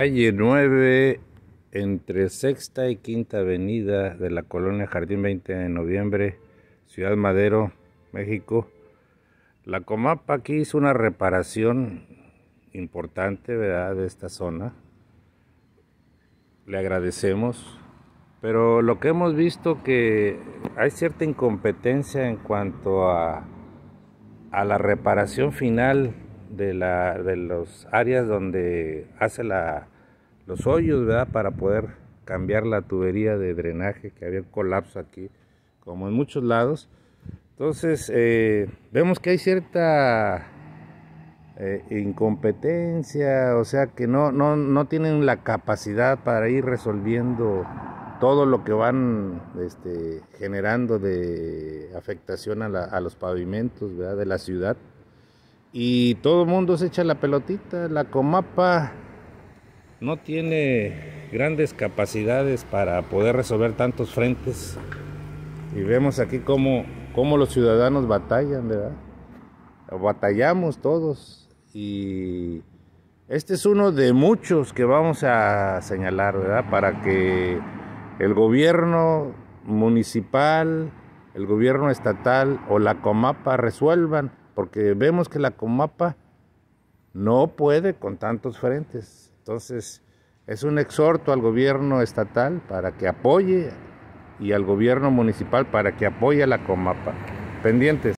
Calle 9, entre Sexta y Quinta Avenida de la colonia Jardín 20 de Noviembre, Ciudad Madero, México. La Comapa aquí hizo una reparación importante, ¿verdad?, de esta zona. Le agradecemos, pero lo que hemos visto que hay cierta incompetencia en cuanto a, a la reparación final de, la, de las áreas donde hace los hoyos, ¿verdad? Para poder cambiar la tubería de drenaje que había un colapso aquí, como en muchos lados. Entonces, eh, vemos que hay cierta eh, incompetencia, o sea, que no, no, tienen la capacidad para ir resolviendo todo lo que van este, generando de afectación a, a los pavimentos ¿verdad? de la ciudad. Y todo el mundo se echa la pelotita. La Comapa no tiene grandes capacidades para poder resolver tantos frentes. Y vemos aquí cómo, cómo los ciudadanos batallan, ¿verdad? Batallamos todos. Y este es uno de muchos que vamos a señalar, ¿verdad? Para que el gobierno municipal, el gobierno estatal o la Comapa resuelvan porque vemos que la Comapa no puede con tantos frentes. Entonces, es un exhorto al gobierno estatal para que apoye y al gobierno municipal para que apoye a la Comapa. Pendientes.